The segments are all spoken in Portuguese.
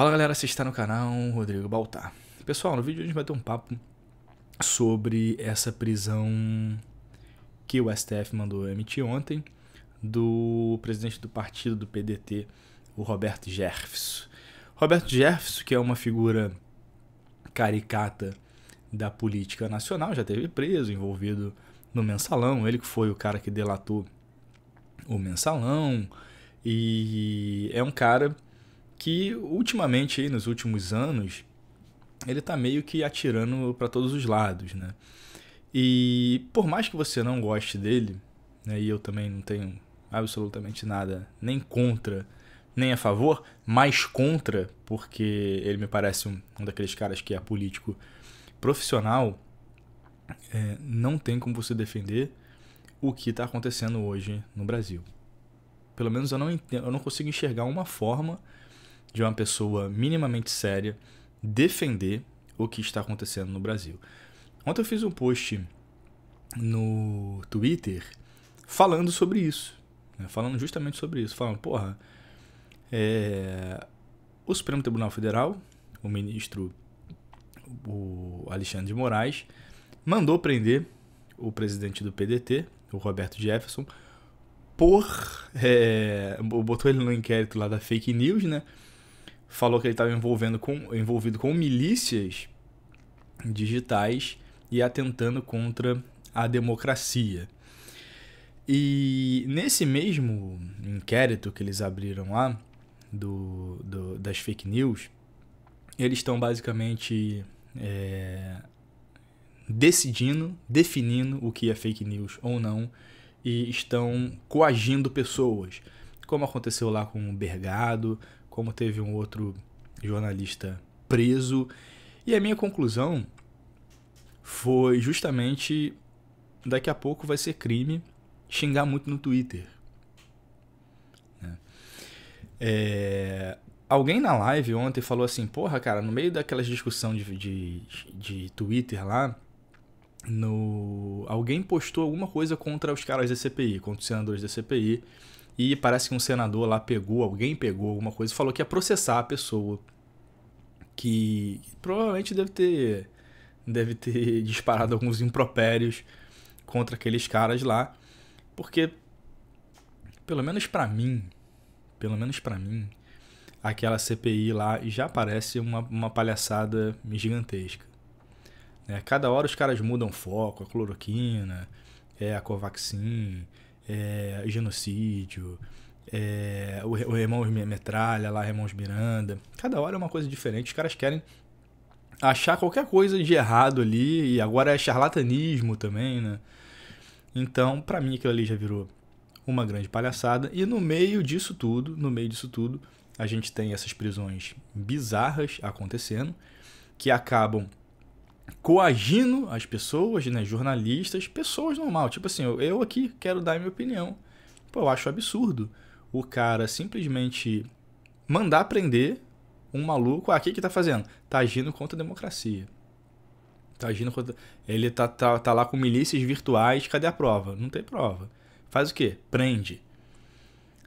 Fala galera, você está no canal Rodrigo Baltar. Pessoal, no vídeo a gente vai ter um papo sobre essa prisão que o STF mandou emitir ontem do presidente do partido do PDT, o Roberto Jefferson. Roberto Jefferson, que é uma figura caricata da política nacional, já teve preso, envolvido no mensalão, ele que foi o cara que delatou o mensalão e é um cara que ultimamente aí nos últimos anos ele tá meio que atirando para todos os lados, né? E por mais que você não goste dele, né, e eu também não tenho absolutamente nada nem contra, nem a favor, mais contra, porque ele me parece um, um daqueles caras que é político profissional, é, não tem como você defender o que está acontecendo hoje no Brasil. Pelo menos eu não, entendo, eu não consigo enxergar uma forma de uma pessoa minimamente séria defender o que está acontecendo no Brasil. Ontem eu fiz um post no Twitter falando sobre isso, né? falando justamente sobre isso, falando, porra, é... o Supremo Tribunal Federal, o ministro o Alexandre de Moraes, mandou prender o presidente do PDT, o Roberto Jefferson, por. É, botou ele no inquérito lá da fake news, né? falou que ele estava envolvendo com, envolvido com milícias digitais e atentando contra a democracia. E nesse mesmo inquérito que eles abriram lá, do, do das fake news, eles estão basicamente é, decidindo, definindo o que é fake news ou não, e estão coagindo pessoas, como aconteceu lá com o Bergado, como teve um outro jornalista preso. E a minha conclusão foi justamente daqui a pouco vai ser crime xingar muito no Twitter. Né? É, alguém na live ontem falou assim, porra, cara, no meio daquelas discussão de, de, de Twitter lá, no alguém postou alguma coisa contra os caras da CPI, contra os senadores da CPI, e parece que um senador lá pegou, alguém pegou alguma coisa, falou que ia processar a pessoa. Que provavelmente deve ter, deve ter disparado alguns impropérios contra aqueles caras lá. Porque, pelo menos para mim, pelo menos para mim, aquela CPI lá já parece uma, uma palhaçada gigantesca. Né? Cada hora os caras mudam foco, a cloroquina, é, a Covaxin, é, genocídio, é, o, o Irmãos Metralha, lá Irmãos Miranda. Cada hora é uma coisa diferente. Os caras querem achar qualquer coisa de errado ali. E agora é charlatanismo também, né? Então, para mim, aquilo ali já virou uma grande palhaçada. E no meio disso tudo, no meio disso tudo, a gente tem essas prisões bizarras acontecendo que acabam coagindo as pessoas, né, jornalistas, pessoas normal, tipo assim, eu, eu aqui quero dar minha opinião. Pô, eu acho absurdo o cara simplesmente mandar prender um maluco, ah, o que que tá fazendo? Tá agindo contra a democracia. Tá agindo contra... Ele tá, tá, tá lá com milícias virtuais, cadê a prova? Não tem prova. Faz o quê? Prende.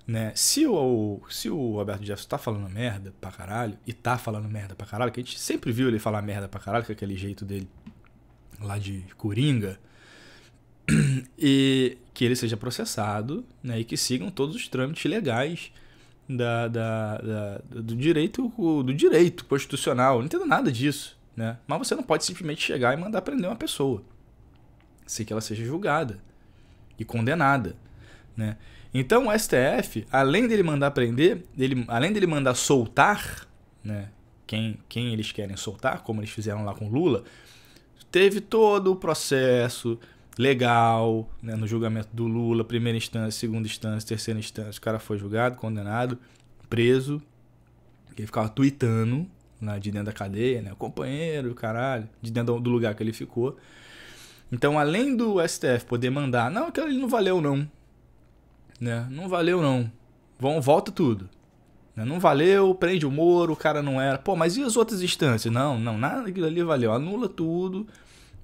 Né? Se, o, se o Roberto Jefferson tá falando merda pra caralho, e tá falando merda pra caralho, que a gente sempre viu ele falar merda pra caralho, com aquele jeito dele lá de Coringa, e que ele seja processado, né? E que sigam todos os trâmites legais da, da, da, do direito do direito constitucional. Eu não entendo nada disso, né? Mas você não pode simplesmente chegar e mandar prender uma pessoa sem que ela seja julgada e condenada. Né? Então o STF, além dele mandar prender, dele, além dele mandar soltar, né? Quem, quem eles querem soltar, como eles fizeram lá com Lula, teve todo o processo legal né, no julgamento do Lula, primeira instância, segunda instância, terceira instância. O cara foi julgado, condenado, preso. Ele ficava tweetando né, de dentro da cadeia, né? companheiro, caralho, de dentro do lugar que ele ficou. Então, além do STF poder mandar, não, aquilo ali não valeu, não. Né? Não valeu, não. Vão, volta tudo. Né? Não valeu, prende o Moro, o cara não era. Pô, mas e as outras instâncias? Não, não, nada daquilo ali valeu. Anula tudo.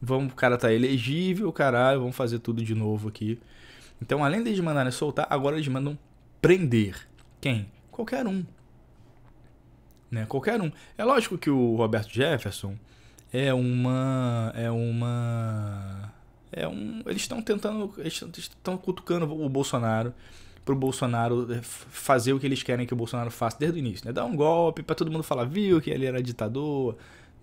Vamos, o cara tá elegível, caralho, vamos fazer tudo de novo aqui. Então, além deles mandarem soltar, agora eles mandam prender. Quem? Qualquer um. Né? Qualquer um. É lógico que o Roberto Jefferson é uma. É uma. É um, eles estão tentando, eles estão cutucando o Bolsonaro para o Bolsonaro eh, fazer o que eles querem que o Bolsonaro faça desde o início, né? Dar um golpe para todo mundo falar, viu que ele era ditador,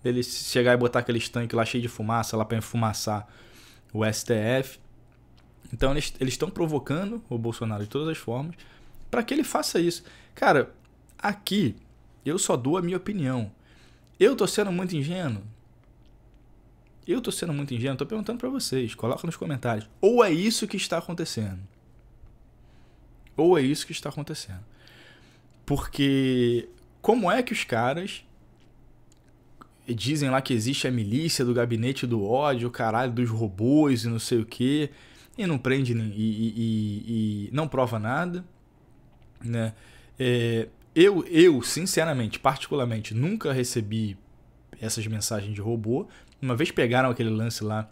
ele chegar e botar aquele tanque lá cheio de fumaça lá para enfumaçar o STF. Então eles estão provocando o Bolsonaro de todas as formas para que ele faça isso. Cara, aqui eu só dou a minha opinião. Eu tô sendo muito ingênuo? Eu tô sendo muito ingênuo, tô perguntando para vocês, coloca nos comentários. Ou é isso que está acontecendo? Ou é isso que está acontecendo? Porque como é que os caras dizem lá que existe a milícia do gabinete do ódio, caralho, dos robôs e não sei o quê e não prende e, e, e, e, não prova nada, né? É, eu, eu, sinceramente, particularmente, nunca recebi essas mensagens de robô, uma vez pegaram aquele lance lá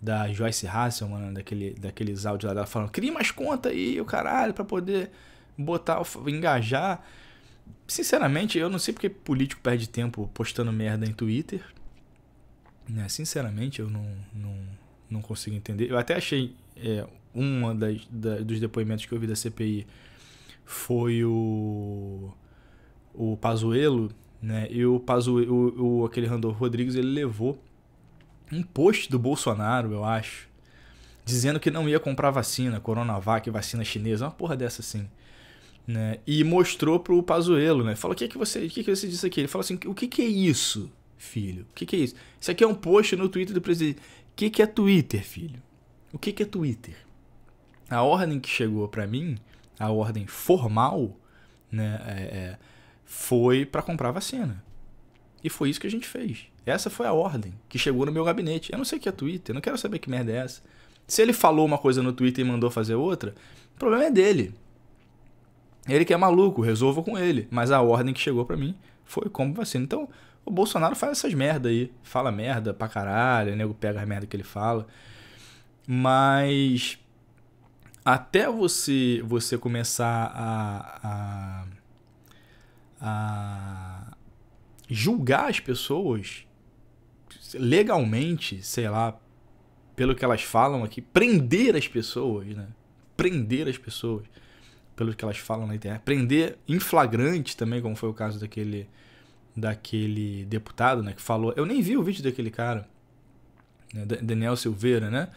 da Joyce Russell, mano, daquele, daqueles áudios lá dela falando, cria mais conta aí, o caralho, pra poder botar, engajar. Sinceramente, eu não sei porque político perde tempo postando merda em Twitter. Né? Sinceramente, eu não, não, não consigo entender. Eu até achei é, um da, dos depoimentos que eu vi da CPI foi o, o Pazuello, né? E o, Pazuello, o, o aquele Randolfo Rodrigues, ele levou um post do Bolsonaro, eu acho, dizendo que não ia comprar vacina, Coronavac, vacina chinesa, uma porra dessa assim. Né? E mostrou pro Pazuello, né? Falou, o que, que, você, que, que você disse aqui? Ele falou assim, o que, que é isso, filho? O que, que é isso? Isso aqui é um post no Twitter do presidente. O que, que é Twitter, filho? O que, que é Twitter? A ordem que chegou para mim, a ordem formal, né, é, é foi para comprar vacina. E foi isso que a gente fez. Essa foi a ordem que chegou no meu gabinete. Eu não sei o que é Twitter, não quero saber que merda é essa. Se ele falou uma coisa no Twitter e mandou fazer outra, o problema é dele. Ele que é maluco, resolva com ele. Mas a ordem que chegou para mim foi como vacina. Então, o Bolsonaro faz essas merda aí. Fala merda pra caralho, o nego pega as merda que ele fala. Mas até você você começar a, a, a julgar as pessoas legalmente, sei lá, pelo que elas falam aqui, prender as pessoas, né? Prender as pessoas pelo que elas falam na internet, prender em flagrante também, como foi o caso daquele daquele deputado, né, que falou, eu nem vi o vídeo daquele cara, né, Daniel Silveira, né?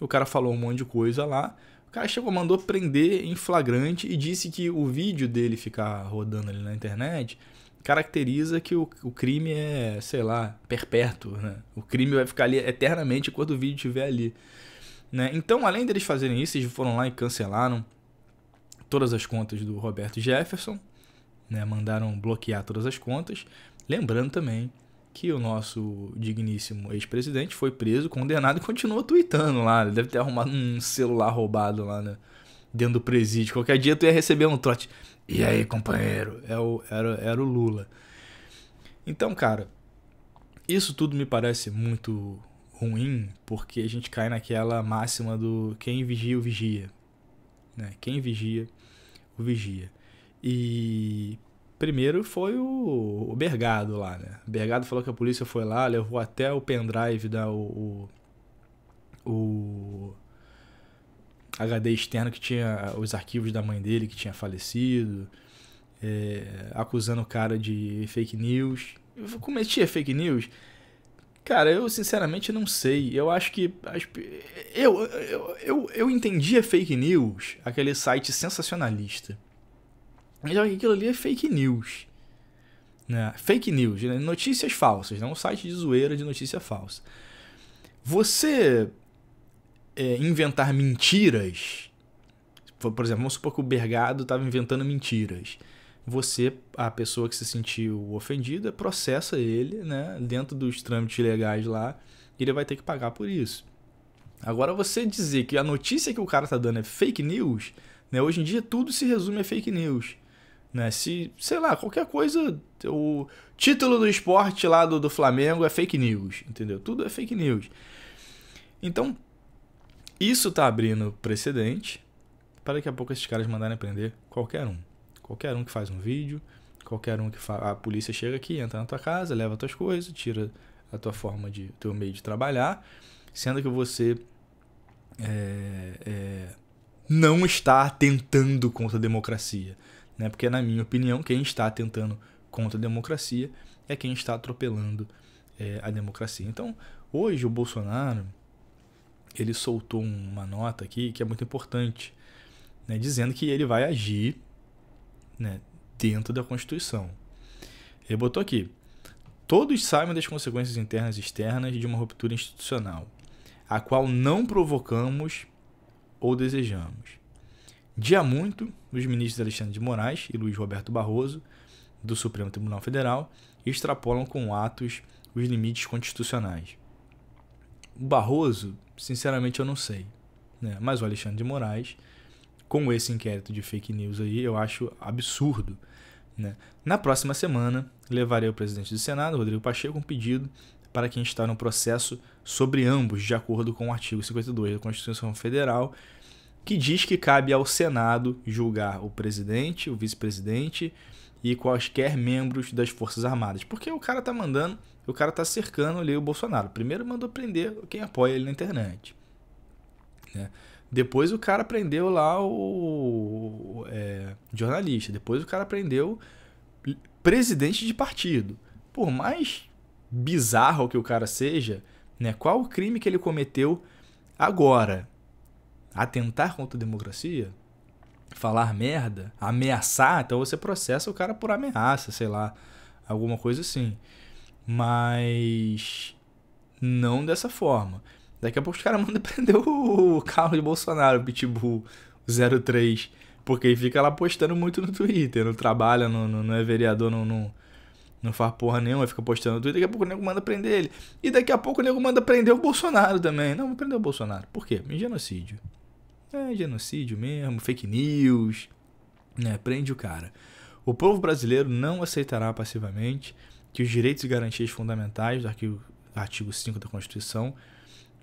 O cara falou um monte de coisa lá, o cara chegou, mandou prender em flagrante e disse que o vídeo dele ficar rodando ali na internet caracteriza que o, o crime é, sei lá, perpétuo, né? O crime vai ficar ali eternamente quando o vídeo estiver ali. Né? Então, além deles fazerem isso, eles foram lá e cancelaram todas as contas do Roberto Jefferson, né? mandaram bloquear todas as contas. Lembrando também que o nosso digníssimo ex-presidente foi preso, condenado e continua tweetando lá. Ele né? deve ter arrumado um celular roubado lá né? dentro do presídio. Qualquer dia tu ia receber um trote. E aí, companheiro? É o, era, era o Lula. Então, cara, isso tudo me parece muito ruim porque a gente cai naquela máxima do quem vigia, o vigia. Né? Quem vigia, o vigia. E primeiro foi o, o Bergado lá, né? O Bergado falou que a polícia foi lá, levou até o pendrive da o, o, o HD externo que tinha ah, os arquivos da mãe dele que tinha falecido, é, acusando o cara de fake news. cometia fake news? Cara, eu sinceramente não sei. Eu acho que. Eu, eu, eu, eu entendia fake news, aquele site sensacionalista. Mas aquilo ali é fake news. Né? Fake news, né? notícias falsas, não um site de zoeira de notícia falsa. Você é, inventar mentiras, por exemplo, vamos supor que o Bergado estava inventando mentiras. Você, a pessoa que se sentiu ofendida, processa ele, né? Dentro dos trâmites legais lá, ele vai ter que pagar por isso. Agora, você dizer que a notícia que o cara tá dando é fake news, né? Hoje em dia tudo se resume a fake news. Né? Se, sei lá, qualquer coisa. O título do esporte lá do, do Flamengo é fake news, entendeu? Tudo é fake news. Então, isso tá abrindo precedente para daqui a pouco esses caras mandarem prender qualquer um. Qualquer um que faz um vídeo, qualquer um que fa... a polícia chega aqui, entra na tua casa, leva tuas coisas, tira a tua forma de teu meio de trabalhar, sendo que você é, é, não está atentando contra a democracia, né? Porque na minha opinião quem está atentando contra a democracia é quem está atropelando é, a democracia. Então hoje o Bolsonaro ele soltou uma nota aqui que é muito importante, né, dizendo que ele vai agir né, dentro da Constituição. Ele botou aqui: todos sabem das consequências internas e externas de uma ruptura institucional, a qual não provocamos ou desejamos. Dia muito, os ministros Alexandre de Moraes e Luiz Roberto Barroso, do Supremo Tribunal Federal, extrapolam com atos os limites constitucionais. O Barroso sinceramente eu não sei. Né? Mas o Alexandre de Moraes, com esse inquérito de fake news aí, eu acho absurdo. Né? Na próxima semana, levarei o presidente do Senado, Rodrigo Pacheco, um pedido para quem está no processo sobre ambos, de acordo com o artigo 52 da Constituição Federal, que diz que cabe ao Senado julgar o presidente, o vice-presidente e quaisquer membros das Forças Armadas. Porque o cara tá mandando, o cara tá cercando ali o Bolsonaro. Primeiro mandou prender quem apoia ele na internet. Né? Depois o cara prendeu lá o é, jornalista. Depois o cara prendeu presidente de partido. Por mais bizarro que o cara seja, né? Qual o crime que ele cometeu agora? Atentar contra a democracia? falar merda, ameaçar, então você processa o cara por ameaça, sei lá, alguma coisa assim. Mas não dessa forma. Daqui a pouco os caras mandam prender o Carlos Bolsonaro, o Pitbull 03, porque ele fica lá postando muito no Twitter, não trabalha, não, não, não é vereador, não, não, não faz porra nenhuma, fica postando no Twitter, daqui a pouco o nego manda prender ele. E daqui a pouco o nego manda prender o Bolsonaro também. Não, vou prender o Bolsonaro. Por quê? Genocídio. É genocídio mesmo, fake news, né? Prende o cara. O povo brasileiro não aceitará passivamente que os direitos e garantias fundamentais do artigo, 5 da Constituição,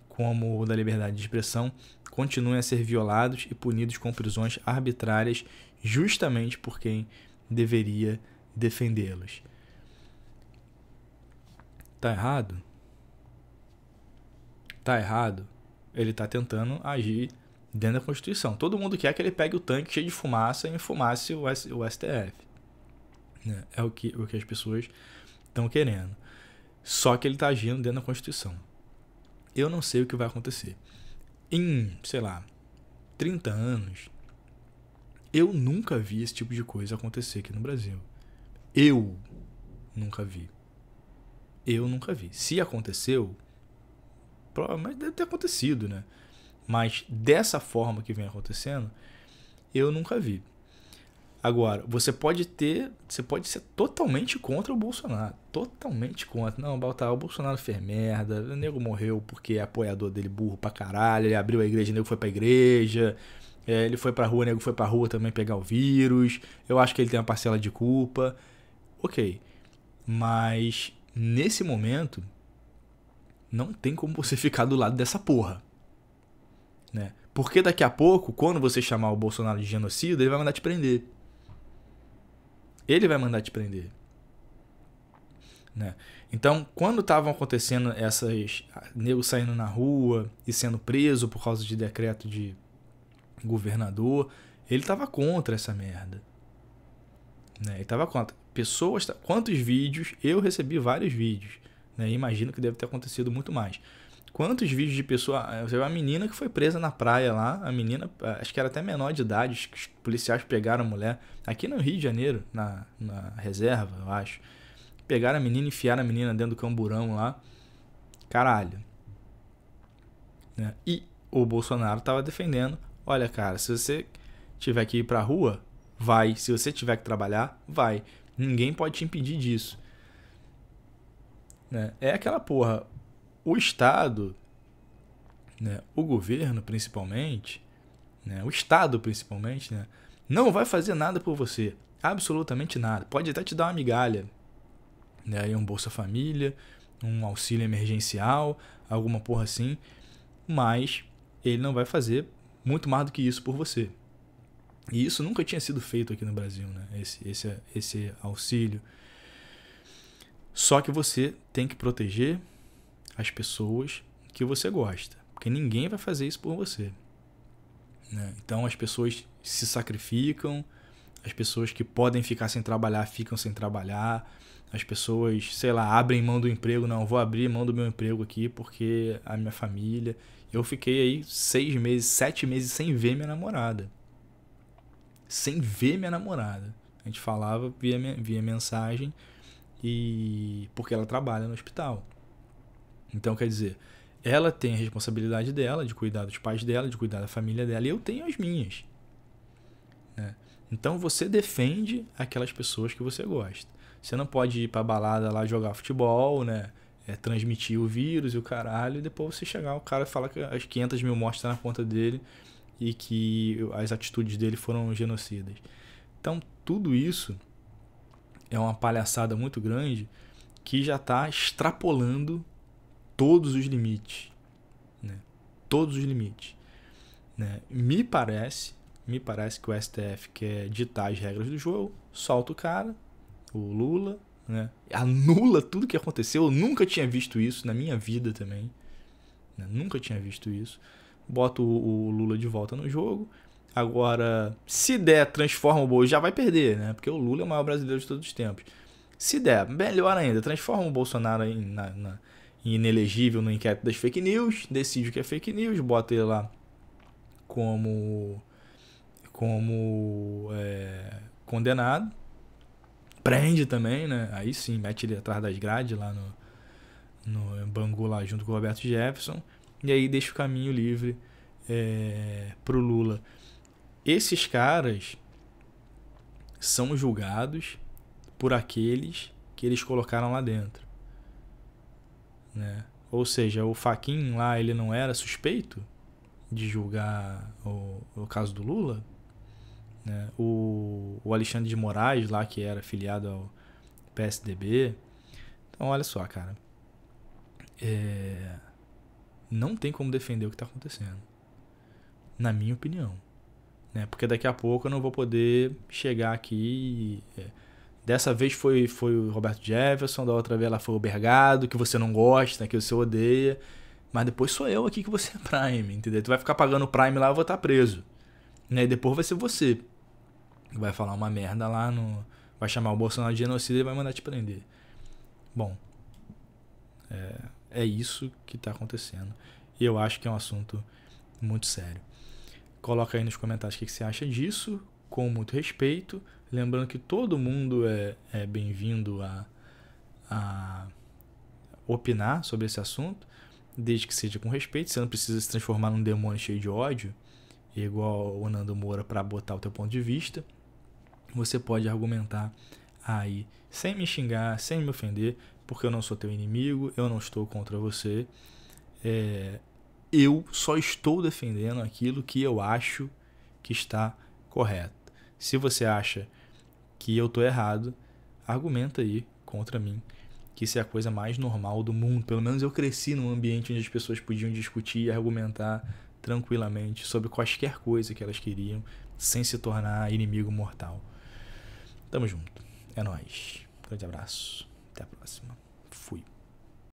como o da liberdade de expressão, continuem a ser violados e punidos com prisões arbitrárias justamente por quem deveria defendê-los. Tá errado? Tá errado. Ele tá tentando agir dentro da Constituição. Todo mundo quer que ele pegue o tanque cheio de fumaça e enfumasse o, S, o STF. Né? É o que, o que as pessoas estão querendo. Só que ele está agindo dentro da Constituição. Eu não sei o que vai acontecer. Em, sei lá, 30 anos, eu nunca vi esse tipo de coisa acontecer aqui no Brasil. Eu nunca vi. Eu nunca vi. Se aconteceu, mas deve ter acontecido, né? Mas dessa forma que vem acontecendo, eu nunca vi. Agora, você pode ter, você pode ser totalmente contra o Bolsonaro, totalmente contra. Não, Baltar, tá, o Bolsonaro fez merda, o nego morreu porque é apoiador dele burro pra caralho, ele abriu a igreja, o nego foi pra igreja, é, ele foi pra rua, o nego foi pra rua também pegar o vírus, eu acho que ele tem uma parcela de culpa. Ok, mas nesse momento, não tem como você ficar do lado dessa porra. Né? Porque daqui a pouco, quando você chamar o Bolsonaro de genocida, ele vai mandar te prender. Ele vai mandar te prender. Né? Então, quando estavam acontecendo essas negros saindo na rua e sendo preso por causa de decreto de governador, ele estava contra essa merda. Né? Ele estava contra. Pessoas, quantos vídeos? Eu recebi vários vídeos. Né? Imagino que deve ter acontecido muito mais. Quantos vídeos de pessoa. Ah, você vê uma menina que foi presa na praia lá. A menina, ah, acho que era até menor de idade. Os policiais pegaram a mulher. Aqui no Rio de Janeiro, na, na reserva, eu acho. Pegaram a menina, enfiaram a menina dentro do camburão lá. Caralho. Né? E o Bolsonaro tava defendendo. Olha, cara, se você tiver que ir pra rua, vai. Se você tiver que trabalhar, vai. Ninguém pode te impedir disso. Né? É aquela porra o Estado, né, o governo principalmente, né, o Estado principalmente, né, não vai fazer nada por você. Absolutamente nada. Pode até te dar uma migalha. Né, um Bolsa Família, um auxílio emergencial, alguma porra assim. Mas ele não vai fazer muito mais do que isso por você. E isso nunca tinha sido feito aqui no Brasil, né? Esse, esse, esse auxílio. Só que você tem que proteger as pessoas que você gosta, porque ninguém vai fazer isso por você. Né? Então as pessoas se sacrificam, as pessoas que podem ficar sem trabalhar ficam sem trabalhar, as pessoas, sei lá, abrem mão do emprego, não, vou abrir mão do meu emprego aqui porque a minha família. Eu fiquei aí seis meses, sete meses sem ver minha namorada. Sem ver minha namorada. A gente falava via, via mensagem e porque ela trabalha no hospital. Então, quer dizer, ela tem a responsabilidade dela de cuidar dos pais dela, de cuidar da família dela, e eu tenho as minhas. Né? Então, você defende aquelas pessoas que você gosta. Você não pode ir pra balada lá jogar futebol, né? É, transmitir o vírus e o caralho, e depois você chegar, o cara fala que as 500 mil mortes estão tá na conta dele e que as atitudes dele foram genocidas. Então, tudo isso é uma palhaçada muito grande que já está extrapolando todos os limites. Né? Todos os limites. Né? Me parece, me parece que o STF quer ditar as regras do jogo, solta o cara, o Lula, né? anula tudo que aconteceu. Eu nunca tinha visto isso na minha vida também. Né? Nunca tinha visto isso. Bota o, o, Lula de volta no jogo. Agora, se der, transforma o Bolsonaro, já vai perder, né? Porque o Lula é o maior brasileiro de todos os tempos. Se der, melhor ainda, transforma o Bolsonaro em, na, na inelegível no inquérito das fake news, decide o que é fake news, bota ele lá como como é, condenado, prende também, né? Aí sim, mete ele atrás das grades lá no, no Bangu lá junto com o Roberto Jefferson e aí deixa o caminho livre é, pro Lula. Esses caras são julgados por aqueles que eles colocaram lá dentro né? Ou seja, o Faquin lá ele não era suspeito de julgar o, o caso do Lula, né? O, o Alexandre de Moraes lá que era filiado ao PSDB. Então olha só, cara, é... não tem como defender o que está acontecendo, na minha opinião, né? Porque daqui a pouco eu não vou poder chegar aqui e é, Dessa vez foi, foi o Roberto Jefferson, da outra vez ela foi o Bergado, que você não gosta, que você odeia. Mas depois sou eu aqui que você é Prime, entendeu? Tu vai ficar pagando Prime lá, eu vou estar tá preso. Né? E depois vai ser você. Que vai falar uma merda lá no. Vai chamar o Bolsonaro de genocida e vai mandar te prender. Bom. É, é isso que está acontecendo. E eu acho que é um assunto muito sério. Coloca aí nos comentários o que, que você acha disso com muito respeito, lembrando que todo mundo é, é bem-vindo a, a opinar sobre esse assunto, desde que seja com respeito, você não precisa se transformar num demônio cheio de ódio, igual o Nando Moura para botar o teu ponto de vista. Você pode argumentar aí sem me xingar, sem me ofender, porque eu não sou teu inimigo, eu não estou contra você. É, eu só estou defendendo aquilo que eu acho que está correto. Se você acha que eu tô errado, argumenta aí contra mim que isso é a coisa mais normal do mundo. Pelo menos eu cresci num ambiente onde as pessoas podiam discutir e argumentar tranquilamente sobre qualquer coisa que elas queriam, sem se tornar inimigo mortal. Tamo junto. É nós. Grande abraço. Até a próxima.